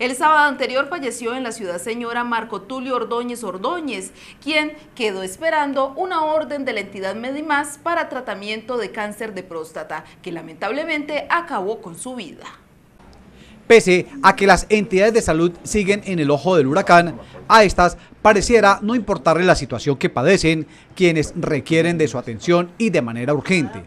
El sábado anterior falleció en la ciudad señora Marco Tulio Ordóñez Ordóñez, quien quedó esperando una orden de la entidad Medimás para tratamiento de cáncer de próstata, que lamentablemente acabó con su vida. Pese a que las entidades de salud siguen en el ojo del huracán, a estas pareciera no importarle la situación que padecen quienes requieren de su atención y de manera urgente.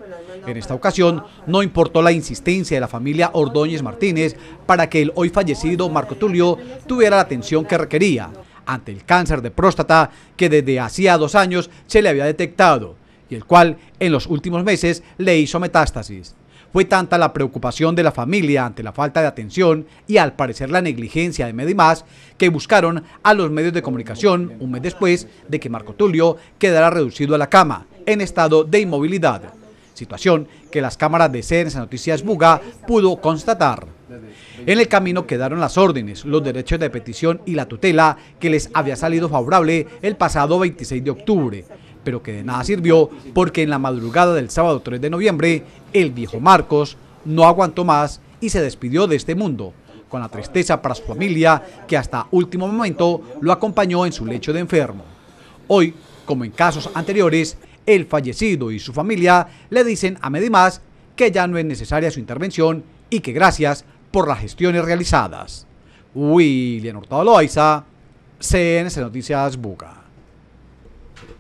En esta ocasión, no importó la insistencia de la familia Ordóñez Martínez para que el hoy fallecido Marco Tulio tuviera la atención que requería ante el cáncer de próstata que desde hacía dos años se le había detectado y el cual en los últimos meses le hizo metástasis. Fue tanta la preocupación de la familia ante la falta de atención y al parecer la negligencia de Medimás que buscaron a los medios de comunicación un mes después de que Marco Tulio quedara reducido a la cama en estado de inmovilidad situación que las cámaras de de Noticias Buga pudo constatar. En el camino quedaron las órdenes, los derechos de petición y la tutela que les había salido favorable el pasado 26 de octubre, pero que de nada sirvió porque en la madrugada del sábado 3 de noviembre el viejo Marcos no aguantó más y se despidió de este mundo, con la tristeza para su familia que hasta último momento lo acompañó en su lecho de enfermo. Hoy, como en casos anteriores, el fallecido y su familia le dicen a Medimás que ya no es necesaria su intervención y que gracias por las gestiones realizadas. William Hurtado Loaiza, CNC Noticias Buca.